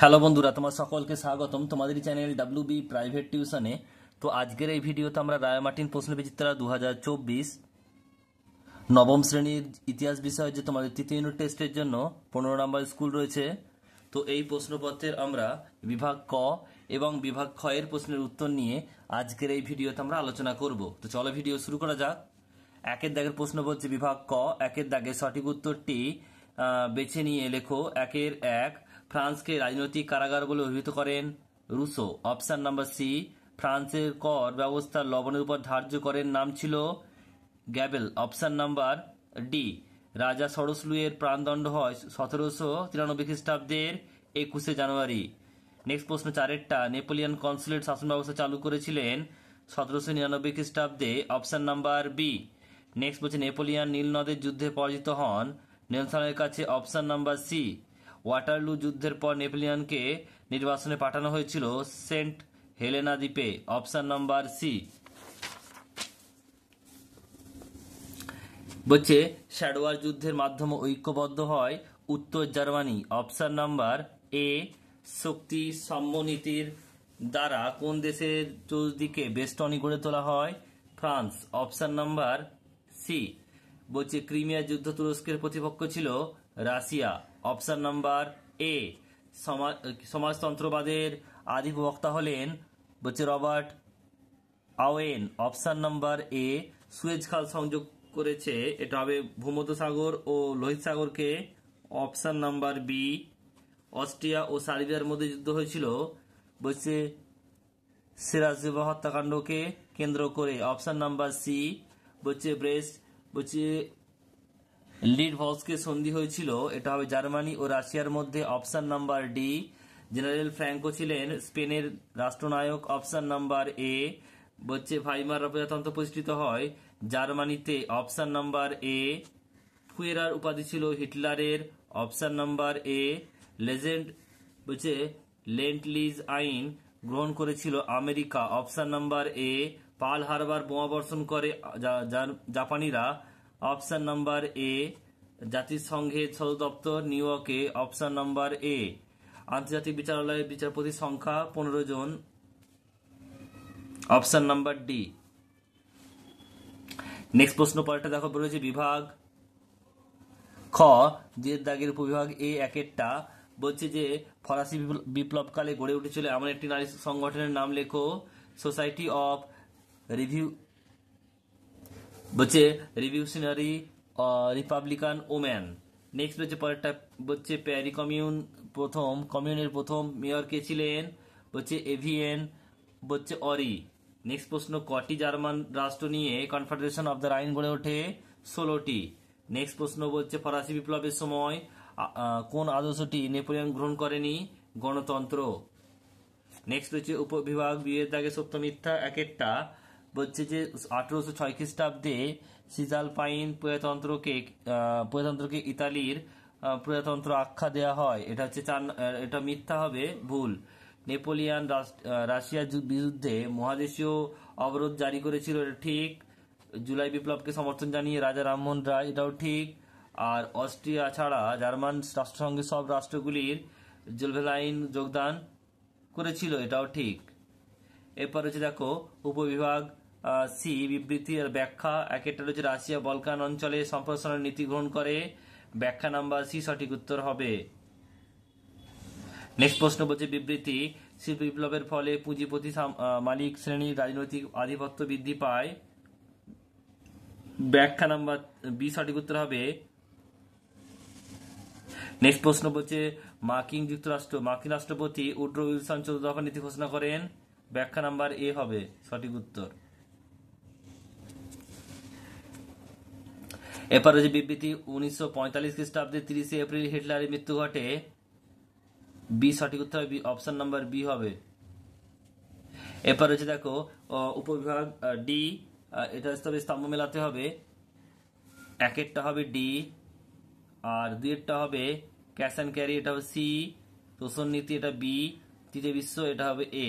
hello বন্ধুরা তোমার সকলকে স্বাগতম তোমাদের চ্যানেল ডাব্লু বি প্রাইভেট টিউশনে তো আজকের এই ভিডিওতে আমরা রায়মার্টিন প্রশ্নবিচিত্রা দু হাজার চব্বিশ নবম শ্রেণীর ইতিহাস বিষয়ে যে তোমাদের তৃতীয় ইউনিট টেস্টের জন্য পনেরো নম্বর স্কুল রয়েছে তো এই প্রশ্নপত্রের আমরা বিভাগ ক এবং বিভাগ খ এর প্রশ্নের উত্তর নিয়ে আজকের এই ভিডিওতে আমরা আলোচনা করব তো চলো ভিডিও শুরু করা যাক একের দাগের প্রশ্ন বলছে বিভাগ ক একের দাগে সঠিক উত্তরটি বেছে নিয়ে লেখো একের এক ফ্রান্সকে রাজনৈতিক কারাগার বলে অভিহিত করেন রুসো অপশান নাম্বার সি ফ্রান্সের কর ব্যবস্থা লবণের উপর ধার্য করেন নাম ছিল গ্যাবেল অপশান নাম্বার ডি রাজা সরসলুয়ের প্রাণদণ্ড হয় সতেরোশো তিরানব্বই খ্রিস্টাব্দের একুশে জানুয়ারি নেক্সট প্রশ্ন চারেরটা নেপোলিয়ান কনসুলেট শাসন ব্যবস্থা চালু করেছিলেন সতেরোশো নিরানব্বই খ্রিস্টাব্দে অপশান নাম্বার বি নেক্সট বলছে নেপোলিয়ান নীলনদের যুদ্ধে পরাজিত হন নেলসনের কাছে অপশান নাম্বার সি ওয়াটারলু যুদ্ধের পর নেপোলিয়ানকে নির্বাসনে পাঠানো হয়েছিল সেন্ট হেলেনা দ্বীপে অপশান নম্বর সি বলছে শ্যাডোয়ার যুদ্ধের মাধ্যমে ঐক্যবদ্ধ হয় উত্তর জার্মানি অপশান নাম্বার এ শক্তি সম্মনীতির দ্বারা কোন দেশের চৌদিকে বেস্টনি গড়ে তোলা হয় ফ্রান্স অপশান নাম্বার সি বলছে ক্রিমিয়া যুদ্ধ তুরস্কের প্রতিপক্ষ ছিল রাশিয়া অপশান নাম্বার এ সমাজতন্ত্রবাদের আদি হলেন বলছে Robert Owen option number A Suez খাল সংযোগ করেছে এটা হবে ভূমধ্যসাগর ও লোহিত সাগরকে অপশান নাম্বার বি অস্ট্রিয়া ও সার্বিয়ার মধ্যে যুদ্ধ হয়েছিল বলছে সিরাজ হত্যাকাণ্ডকে কেন্দ্র করে অপশান নাম্বার সি বলছে ব্রেস্ট বলছে লিডভসকে সন্ধি হয়েছিল এটা হবে জার্মানি ও রাশিয়ার মধ্যে option number D general Franco ছিলেন স্পেনের রাষ্ট্রনায়ক অপশন নাম্বার এ বলছে ভাইমার প্রজাতন্ত্র প্রতিষ্ঠিত হয় জার্মানিতে অপশন নাম্বার এ ফুয়েরার উপাধি ছিল হিটলারের অপশন নাম্বার এ লেজেন্ড বলছে লেন্টলিজ আইন গ্রহণ করেছিল America option number A Pearl Harbor বোমা বর্ষণ করে জাপানিরা অপশন নম্বর এ জাতিসংঘের সদর দপ্তর নিউ ইয়র্কে অপশন নম্বর এ আন্তর্জাতিক বিচারালয়ের বিচারপতি সংখ্যা পনেরো জন অপশন নাম্বার ডি নেক্সট প্রশ্ন পরেরটা দেখো বলেছে বিভাগ খ যে দাগের উপবিভাগ এ একেরটা বলছে যে ফরাসি বিপ্লবকালে গড়ে উঠেছিল এমন একটি নারী সংগঠনের নাম লেখো সোসাইটি অফ রিভিউ বলছে রিভিউশনারি রিপাবলিকান ওম্যান নেক্সট হচ্ছে পরেরটা হচ্ছে প্যারি কমিউন প্রথম কমিউনের প্রথম মেয়র কে ছিলেন হচ্ছে এভিএন হচ্ছে অরি নেক্সট প্রশ্ন কটি জার্মান রাষ্ট্র নিয়ে কনফেডারেশন অফ দ্য রাইন গড়ে ওঠে ষোলোটি নেক্সট প্রশ্ন বলছে ফরাসি বিপ্লবের সময় কোন আদর্শটি নেপোলিয়ান গ্রহণ করেনি গণতন্ত্র নেক্সট হচ্ছে উপবিভাগ বিয়ের দাগে সত্য মিথ্যা একেরটা বলছে যে আঠেরোশো ছয় খ্রিস্টাব্দে সিজালপাইন প্রজাতন্ত্রকে প্রজাতন্ত্রকে ইতালির প্রজাতন্ত্র আখ্যা দেয়া হয় এটা হচ্ছে চার এটা মিথ্যা হবে ভুল নেপোলিয়ান রাশিয়ার বিরুদ্ধে মহাদেশীয় অবরোধ জারি করেছিল এটা ঠিক জুলাই বিপ্লবকে সমর্থন জানিয়ে রাজা রামমোহন রায় এটাও ঠিক আর অস্ট্রিয়া ছাড়া জার্মান রাষ্ট্রসংঘের সব রাষ্ট্রগুলির জুলভেলাইন যোগদান করেছিল এটাও ঠিক এরপর হচ্ছে দেখো উপবিভাগ সি বিবৃতি আর ব্যাখ্যা একেরটা রয়েছে রাশিয়া বলকান অঞ্চলে সম্প্রসারণের নীতি গ্রহণ করে ব্যাখ্যা নাম্বার সি সঠিক উত্তর হবে নেক্সট প্রশ্ন বলছে বিবৃতি শিল্প বিপ্লবের ফলে পুঁজিপতি মালিক শ্রেণীর রাজনৈতিক আধিপত্য বৃদ্ধি পায় ব্যাখ্যা নাম্বার বি সঠিক উত্তর হবে নেক্সট প্রশ্ন বলছে মার্কিন যুক্তরাষ্ট্র মার্কিন রাষ্ট্রপতি উড্রো উইলসন চতুর্দফা নীতি ঘোষণা করেন ব্যাখ্যা নাম্বার এ হবে সঠিক উত্তর এরপরে যে বিবৃতি উনিশশো পঁয়তাল্লিশ খ্রিস্টাব্দে তিরিশে এপ্রিল হিটলারের মৃত্যু ঘটে বি সঠিক উত্তর হবে অপশন নাম্বার বি হবে এরপর হচ্ছে দেখো উপবিভাগ ডি এটা তবে স্তম্ভ মেলাতে হবে একেরটা হবে ডি আর একটা হবে ক্যাশ অ্যান্ড ক্যারি এটা হবে সি তোষণ নীতি এটা বি তৃতীয় বিশ্ব এটা হবে এ